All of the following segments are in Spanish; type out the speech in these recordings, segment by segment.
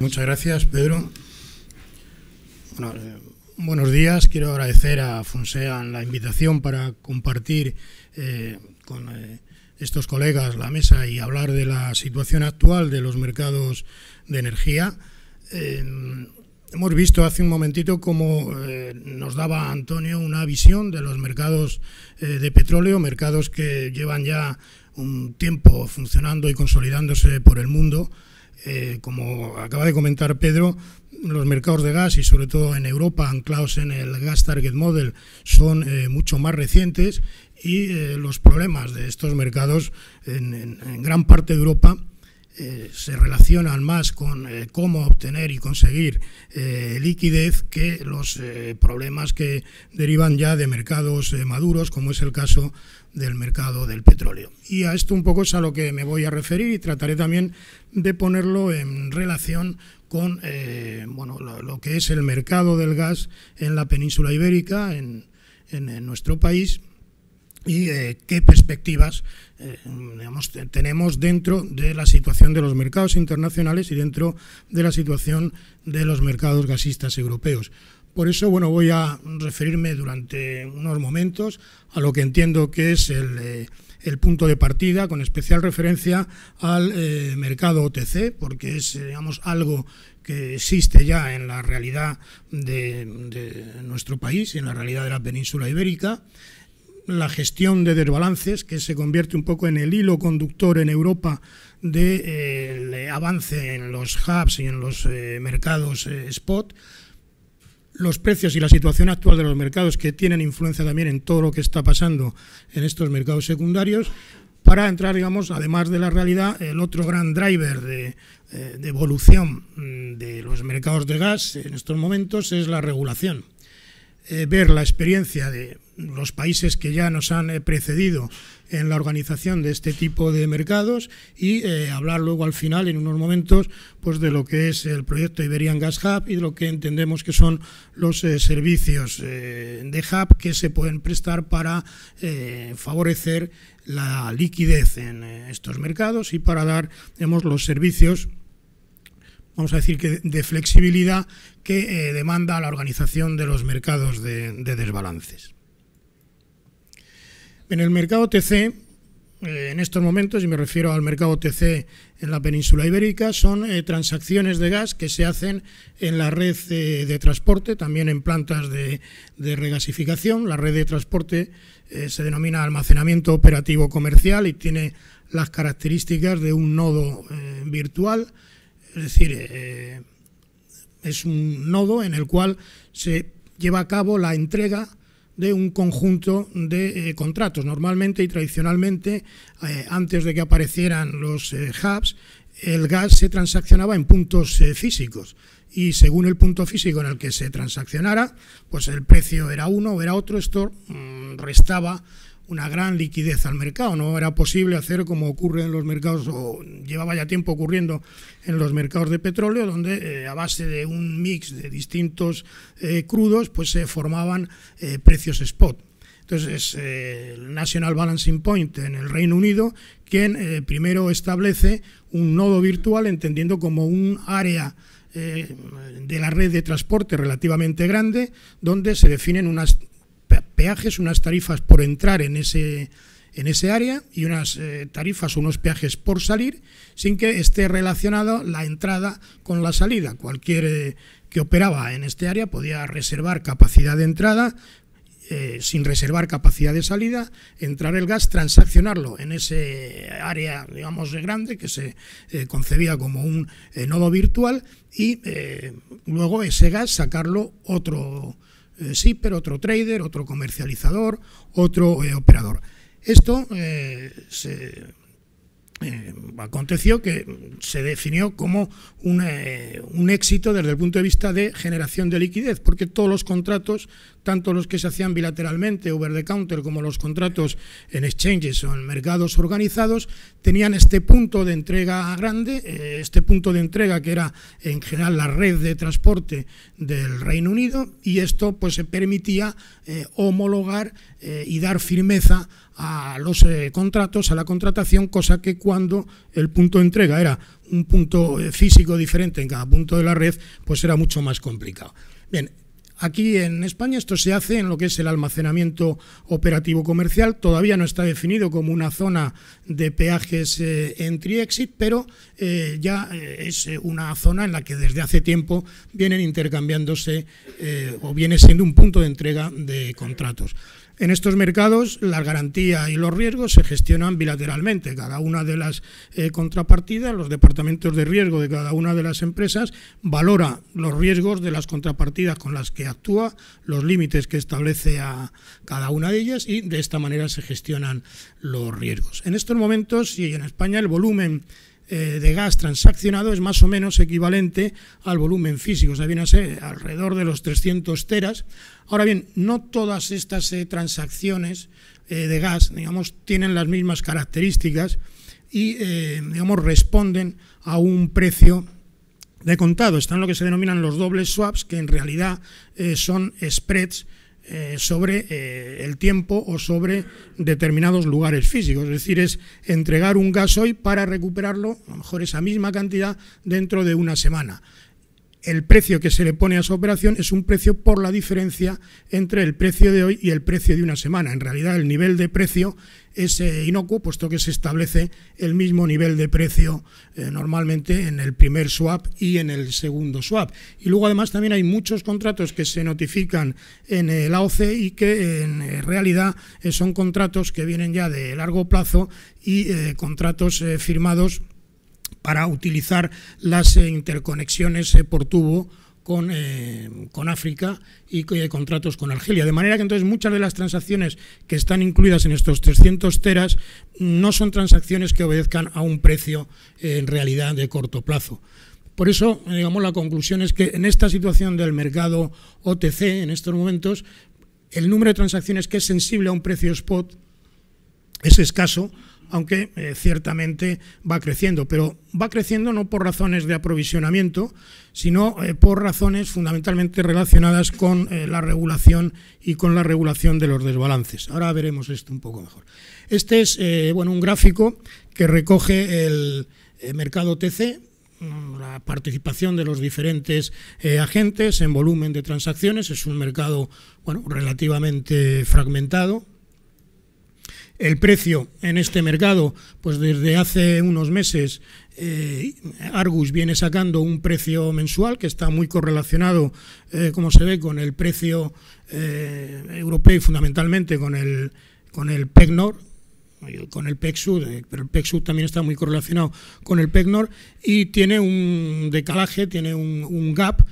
Muchas gracias, Pedro. Eh, buenos días. Quiero agradecer a Fonsean la invitación para compartir eh, con eh, estos colegas la mesa y hablar de la situación actual de los mercados de energía. hemos visto hace un momentito cómo nos daba Antonio una visión de los mercados de petróleo, mercados que llevan ya un tiempo funcionando y consolidándose por el mundo. Eh, como acaba de comentar Pedro, los mercados de gas y sobre todo en Europa anclados en el gas target model son eh, mucho más recientes y eh, los problemas de estos mercados en gran parte de Europa eh, se relacionan más con eh, cómo obtener y conseguir eh, liquidez que los problemas que derivan ya de mercados maduros, como es el caso del mercado del petróleo. Y a esto un poco es a lo que me voy a referir y trataré también de ponerlo en relación con bueno, lo, que es el mercado del gas en la península ibérica, en, en, nuestro país y qué perspectivas eh, tenemos dentro de la situación de los mercados internacionales y dentro de la situación de los mercados gasistas europeos. Por eso, bueno, voy a referirme durante unos momentos a lo que entiendo que es el, eh, punto de partida, con especial referencia al eh, mercado OTC, porque es, algo que existe ya en la realidad de, de nuestro país y en la realidad de la península ibérica la gestión de desbalances, que se convierte un poco en el hilo conductor en Europa del de, eh, avance en los hubs y en los eh, mercados eh, spot, los precios y la situación actual de los mercados que tienen influencia también en todo lo que está pasando en estos mercados secundarios, para entrar, digamos, además de la realidad, el otro gran driver de, evolución mm, de los mercados de gas en estos momentos es la regulación. ver la experiencia de los países que ya nos han eh, precedido en la organización de este tipo de mercados y eh, hablar luego al final en unos momentos pues de lo que es el proyecto Iberian Gas Hub y de lo que entendemos que son los eh, servicios de hub que se pueden prestar para favorecer la liquidez en estos mercados y para dar los servicios vamos a decir que de flexibilidad que demanda la organización de los mercados de desbalances. En el mercado TC, eh, en estos momentos, y me refiero al mercado TC en la península ibérica, son eh, transacciones de gas que se hacen en la red eh, de transporte, también en plantas de, regasificación. La red de transporte se denomina almacenamiento operativo comercial y tiene las características de un nodo virtual, es decir, es un nodo en el cual se lleva a cabo la entrega de un conjunto de eh, contratos. Normalmente y tradicionalmente, eh, antes de que aparecieran los eh, hubs, el gas se transaccionaba en puntos físicos y según el punto físico en el que se transaccionara, pues el precio era uno o era otro, esto mm, restaba una gran liquidez al mercado. No era posible hacer como ocurre en los mercados, o llevaba ya tiempo ocurriendo en los mercados de petróleo, donde eh, a base de un mix de distintos eh, crudos, pues se formaban eh, precios spot. Entonces, el National Balancing Point en el Reino Unido quien primero establece un nodo virtual, entendiendo como un área de la red de transporte relativamente grande, donde se definen unas unas tarifas por entrar en ese, en ese área y unas eh, tarifas unos peajes por salir, sin que esté relacionado la entrada con la salida. Cualquier eh, que operaba en este área podía reservar capacidad de entrada, eh, sin reservar capacidad de salida, entrar el gas, transaccionarlo en ese área, digamos, grande que se concebía como un nodo virtual y luego ese gas sacarlo otro eh, sí, pero otro trader, otro comercializador, otro eh, operador. Esto eh, aconteció que se definió como un éxito desde el punto de vista de generación de liquidez, porque todos los contratos tanto los que se hacían bilateralmente, over the counter, como los contratos en exchanges o en mercados organizados, tenían este punto de entrega grande, eh, este punto de entrega que era en general la red de transporte del Reino Unido y esto pues se permitía eh, homologar eh, y dar firmeza a los contratos, a la contratación, cosa que cuando el punto de entrega era un punto físico diferente en cada punto de la red, pues era mucho más complicado. Bien, Aquí en España esto se hace en lo que es el almacenamiento operativo comercial. Todavía no está definido como una zona de peajes eh, entry-exit, pero eh, ya eh, es una zona en la que desde hace tiempo vienen intercambiándose o viene siendo un punto de entrega de contratos. En estos mercados, las garantías y los riesgos se gestionan bilateralmente. Cada una de las eh, contrapartidas, los departamentos de riesgo de cada una de las empresas, valora los riesgos de las contrapartidas con las que actúa, los límites que establece a cada una de ellas y de esta manera se gestionan los riesgos. En estos momentos, y en España, el volumen eh, de gas transaccionado es más o menos equivalente al volumen físico, o sea, viene a ser alrededor de los 300 teras. Ahora bien, no todas estas eh, transacciones eh, de gas, digamos, tienen las mismas características y, digamos, responden a un precio de contado. Están lo que se denominan los dobles swaps, que en realidad son spreads, eh, sobre eh, el tiempo o sobre determinados lugares físicos. Es decir, es entregar un gas hoy para recuperarlo, a lo mejor esa misma cantidad, dentro de una semana el precio que se le pone a su operación es un precio por la diferencia entre el precio de hoy y el precio de una semana. En realidad el nivel de precio es eh, inocuo, puesto que se establece el mismo nivel de precio eh, normalmente en el primer swap y en el segundo swap. Y luego además también hay muchos contratos que se notifican en el eh, AOC y que en realidad son contratos que vienen ya de largo plazo y contratos firmados para utilizar las eh, interconexiones eh, por tubo con, eh, África y contratos con Argelia. De manera que entonces muchas de las transacciones que están incluidas en estos 300 teras no son transacciones que obedezcan a un precio en realidad de corto plazo. Por eso, digamos, la conclusión es que en esta situación del mercado OTC, en estos momentos, el número de transacciones que es sensible a un precio spot es escaso, aunque eh, ciertamente va creciendo, pero va creciendo no por razones de aprovisionamiento, sino eh, por razones fundamentalmente relacionadas con eh, la regulación y con la regulación de los desbalances. Ahora veremos esto un poco mejor. Este es bueno, un gráfico que recoge el mercado TC, mm, la participación de los diferentes agentes en volumen de transacciones. Es un mercado bueno, relativamente fragmentado, el precio en este mercado, pues desde hace unos meses eh, Argus viene sacando un precio mensual que está muy correlacionado, eh, como se ve, con el precio eh, europeo y fundamentalmente con el, con el e con el Pexu, pero el Pexu también está muy correlacionado con el PECNOR y tiene un decalaje, tiene un gap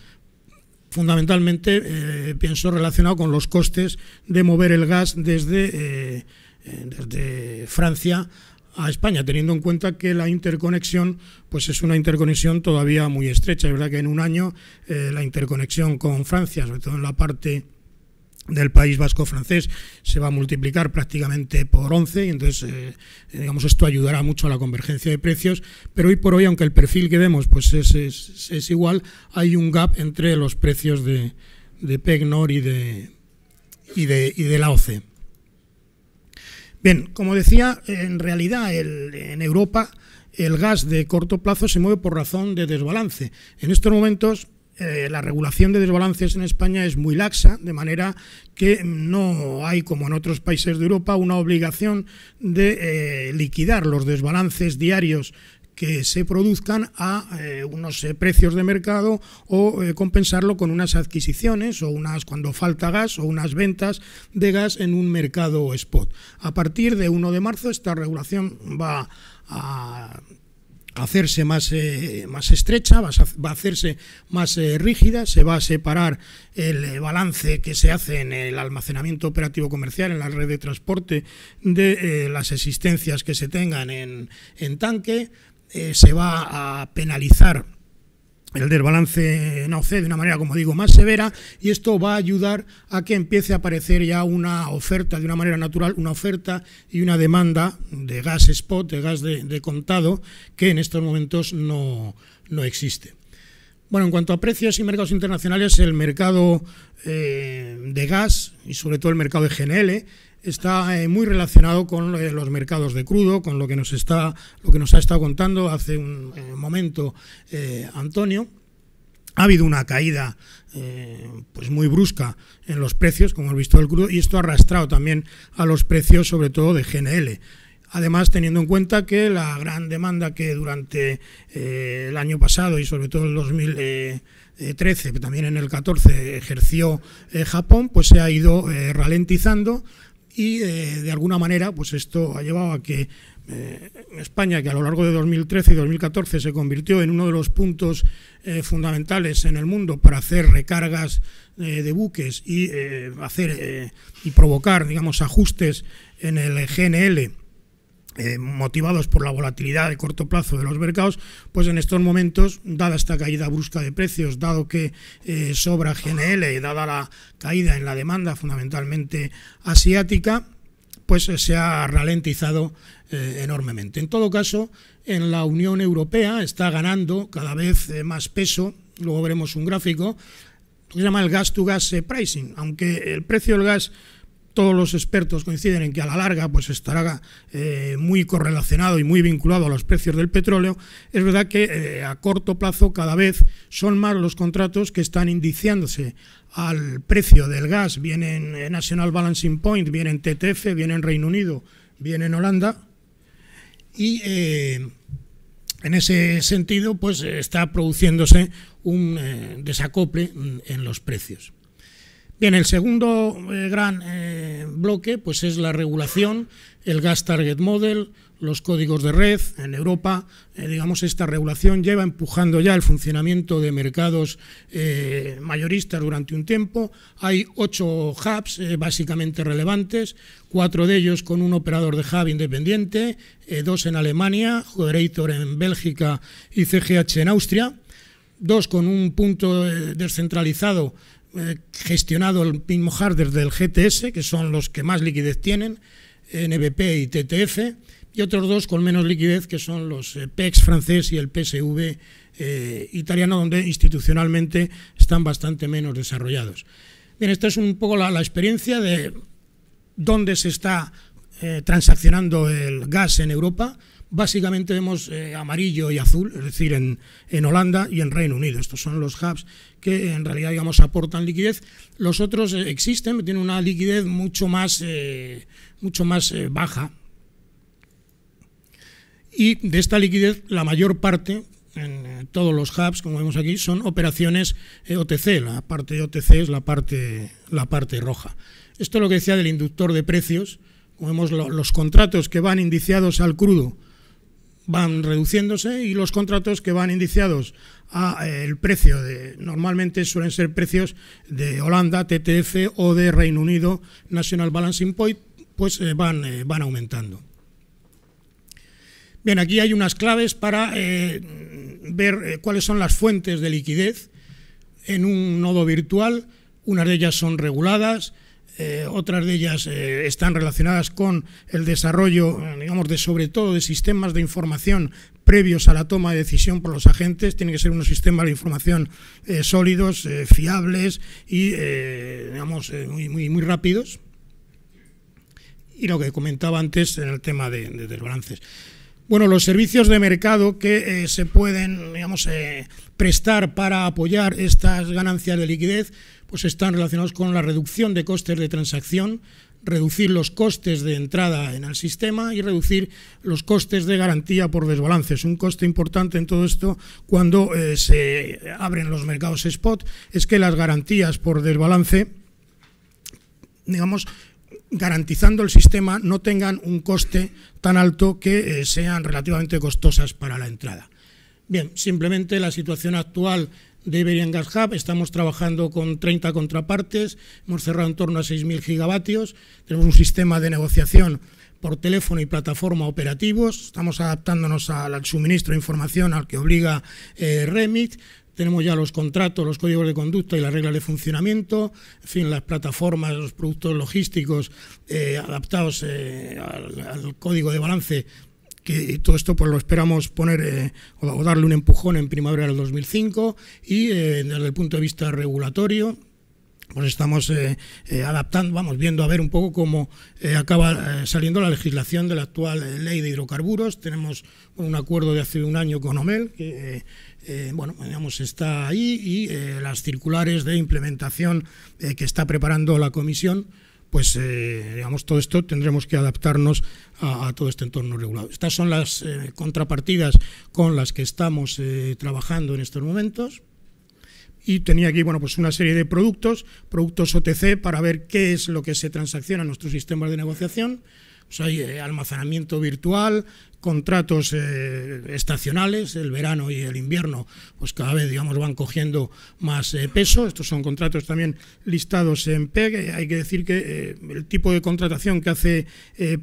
fundamentalmente, pienso, relacionado con los costes de mover el gas desde eh, desde Francia a España, teniendo en cuenta que la interconexión pues es una interconexión todavía muy estrecha. Es verdad que en un año eh, la interconexión con Francia, sobre todo en la parte del país vasco francés se va a multiplicar prácticamente por 11 y entonces eh, digamos esto ayudará mucho a la convergencia de precios pero hoy por hoy aunque el perfil que vemos pues es, igual hay un gap entre los precios de, de e y de, y de, y de la OCE. Bien, como decía, en realidad en Europa el gas de corto plazo se mueve por razón de desbalance. En estos momentos eh, la regulación de desbalances en España es muy laxa, de manera que no hay, como en otros países de Europa, una obligación de eh, liquidar los desbalances diarios que se produzcan a eh, unos eh, precios de mercado o eh, compensarlo con unas adquisiciones o unas cuando falta gas o unas ventas de gas en un mercado spot. A partir de 1 de marzo esta regulación va a hacerse más, más estrecha, va a, hacerse más rígida, se va a separar el balance que se hace en el almacenamiento operativo comercial, en la red de transporte, de las existencias que se tengan en, en tanque, eh, se va a penalizar el desbalance en AOC de una manera, como digo, más severa y esto va a ayudar a que empiece a aparecer ya una oferta de una manera natural, una oferta y una demanda de gas spot, de gas de, contado, que en estos momentos no, no existe. Bueno, en cuanto a precios y mercados internacionales, el mercado eh, de gas y sobre todo el mercado de GNL está eh, muy relacionado con eh, los mercados de crudo, con lo que nos está, lo que nos ha estado contando hace un momento Antonio. Ha habido una caída pues muy brusca en los precios, como hemos visto del crudo, y esto ha arrastrado también a los precios, sobre todo de GNL. Además, teniendo en cuenta que la gran demanda que durante eh, el año pasado y sobre todo el 2013, eh, eh, también en el 14 ejerció Japón, pues se ha ido ralentizando y de alguna manera pues esto ha llevado a que España, que a lo largo de 2013 y 2014 se convirtió en uno de los puntos fundamentales en el mundo para hacer recargas de buques y hacer y provocar digamos ajustes en el GNL eh, motivados por la volatilidad de corto plazo de los mercados, pues en estos momentos, dada esta caída brusca de precios, dado que eh, sobra GNL, dada la caída en la demanda fundamentalmente asiática, pues eh, se ha ralentizado enormemente. En todo caso, en la Unión Europea está ganando cada vez más peso, luego veremos un gráfico, se llama el gas to gas pricing, aunque el precio del gas todos los expertos coinciden en que a la larga pues estará eh, muy correlacionado y muy vinculado a los precios del petróleo, es verdad que eh, a corto plazo cada vez son más los contratos que están indiciándose al precio del gas, vienen en National Balancing Point, vienen TTF, vienen Reino Unido, vienen Holanda y eh, en ese sentido pues está produciéndose un desacople mm, en los precios. Bien, el segundo eh, gran eh, bloque pues es la regulación, el Gas Target Model, los códigos de red en Europa, eh, digamos, esta regulación lleva empujando ya el funcionamiento de mercados mayoristas durante un tiempo. Hay ocho hubs básicamente relevantes, cuatro de ellos con un operador de hub independiente, dos en Alemania, Hoderator en Bélgica y CGH en Austria, dos con un punto descentralizado eh, gestionado el mismo desde el GTS, que son los que más liquidez tienen, NBP y TTF, y otros dos con menos liquidez, que son los eh, PEX francés y el PSV eh, italiano, donde institucionalmente están bastante menos desarrollados. Bien, esta es un poco la, experiencia de dónde se está transaccionando el gas en Europa básicamente vemos eh, amarillo y azul, es decir, en, Holanda y en Reino Unido. Estos son los hubs que en realidad, digamos, aportan liquidez. Los otros eh, existen, tienen una liquidez mucho más, eh, mucho más baja. Y de esta liquidez, la mayor parte, en todos los hubs, como vemos aquí, son operaciones OTC. La parte OTC es la parte, la parte roja. Esto es lo que decía del inductor de precios. Como vemos, los contratos que van indiciados al crudo van reduciéndose y los contratos que van indiciados a eh, el precio de normalmente suelen ser precios de Holanda, TTF o de Reino Unido National Balancing Point, pues eh, eh, van, aumentando. Bien, aquí hay unas claves para ver cuáles son las fuentes de liquidez en un nodo virtual. Unas de ellas son reguladas, eh, otras de ellas eh, están relacionadas con el desarrollo, eh, digamos, de sobre todo de sistemas de información previos a la toma de decisión por los agentes. Tienen que ser unos sistemas de información sólidos, fiables y, digamos, muy, rápidos. Y lo que comentaba antes en el tema de, de, de bueno, los servicios de mercado que eh, se pueden, digamos, eh, prestar para apoyar estas ganancias de liquidez, pues están relacionados con la reducción de costes de transacción, reducir los costes de entrada en el sistema y reducir los costes de garantía por desbalance. Es un coste importante en todo esto cuando eh, se abren los mercados spot, es que las garantías por desbalance digamos, garantizando el sistema, no tengan un coste tan alto que eh, sean relativamente costosas para la entrada. Bien, simplemente la situación actual de Iberian Gas Hub, estamos trabajando con 30 contrapartes, hemos cerrado en torno a 6.000 gigavatios, tenemos un sistema de negociación por teléfono y plataforma operativos, estamos adaptándonos al suministro de información al que obliga eh, Remit, tenemos ya los contratos, los códigos de conducta y las reglas de funcionamiento, en fin, las plataformas, los productos logísticos eh, adaptados eh, al, código de balance, que todo esto pues lo esperamos poner eh, o darle un empujón en primavera del 2005 y desde el punto de vista regulatorio, pues estamos eh, eh, adaptando, vamos viendo a ver un poco cómo eh, acaba saliendo la legislación de la actual ley de hidrocarburos. Tenemos un acuerdo de hace un año con OMEL, que bueno, digamos, está ahí, y las circulares de implementación que está preparando la Comisión pues digamos todo esto tendremos que adaptarnos a, todo este entorno regulado. Estas son las contrapartidas con las que estamos trabajando en estos momentos y tenía aquí bueno, pues una serie de productos, productos OTC para ver qué es lo que se transacciona en nuestros sistemas de negociación hay eh, almacenamiento virtual, contratos eh, estacionales, el verano y el invierno, pues cada vez digamos van cogiendo más eh, peso. Estos son contratos también listados en PEG. Hay que decir que el tipo de contratación que hace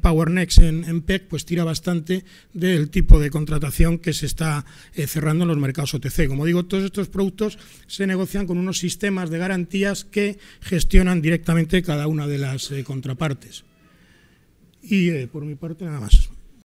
PowerNext en, en, e pues tira bastante del tipo de contratación que se está cerrando en los mercados OTC. Como digo, todos estos productos se negocian con unos sistemas de garantías que gestionan directamente cada una de las contrapartes. Y eh, por mi parte nada más.